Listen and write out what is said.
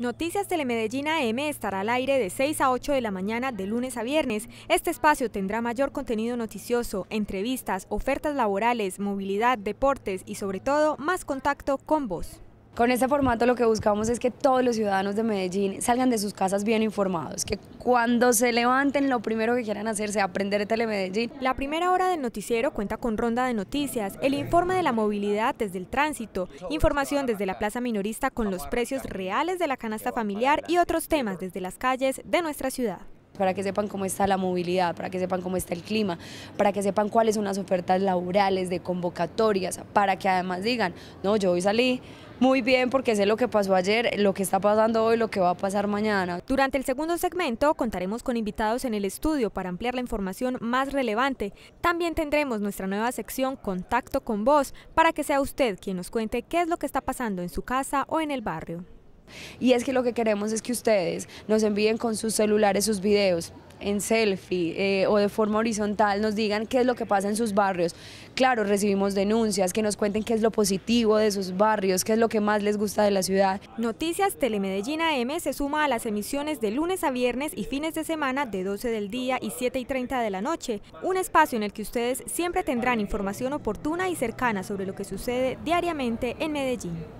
Noticias Medellín AM estará al aire de 6 a 8 de la mañana de lunes a viernes. Este espacio tendrá mayor contenido noticioso, entrevistas, ofertas laborales, movilidad, deportes y sobre todo más contacto con vos. Con este formato lo que buscamos es que todos los ciudadanos de Medellín salgan de sus casas bien informados, que cuando se levanten lo primero que quieran hacer sea aprender Telemedellín. La primera hora del noticiero cuenta con ronda de noticias, el informe de la movilidad desde el tránsito, información desde la plaza minorista con los precios reales de la canasta familiar y otros temas desde las calles de nuestra ciudad para que sepan cómo está la movilidad, para que sepan cómo está el clima, para que sepan cuáles son las ofertas laborales, de convocatorias, para que además digan, no, yo hoy salí muy bien porque sé lo que pasó ayer, lo que está pasando hoy, lo que va a pasar mañana. Durante el segundo segmento contaremos con invitados en el estudio para ampliar la información más relevante. También tendremos nuestra nueva sección Contacto con vos para que sea usted quien nos cuente qué es lo que está pasando en su casa o en el barrio. Y es que lo que queremos es que ustedes nos envíen con sus celulares sus videos en selfie eh, o de forma horizontal nos digan qué es lo que pasa en sus barrios. Claro, recibimos denuncias, que nos cuenten qué es lo positivo de sus barrios, qué es lo que más les gusta de la ciudad. Noticias Telemedellín AM se suma a las emisiones de lunes a viernes y fines de semana de 12 del día y 7 y 30 de la noche, un espacio en el que ustedes siempre tendrán información oportuna y cercana sobre lo que sucede diariamente en Medellín.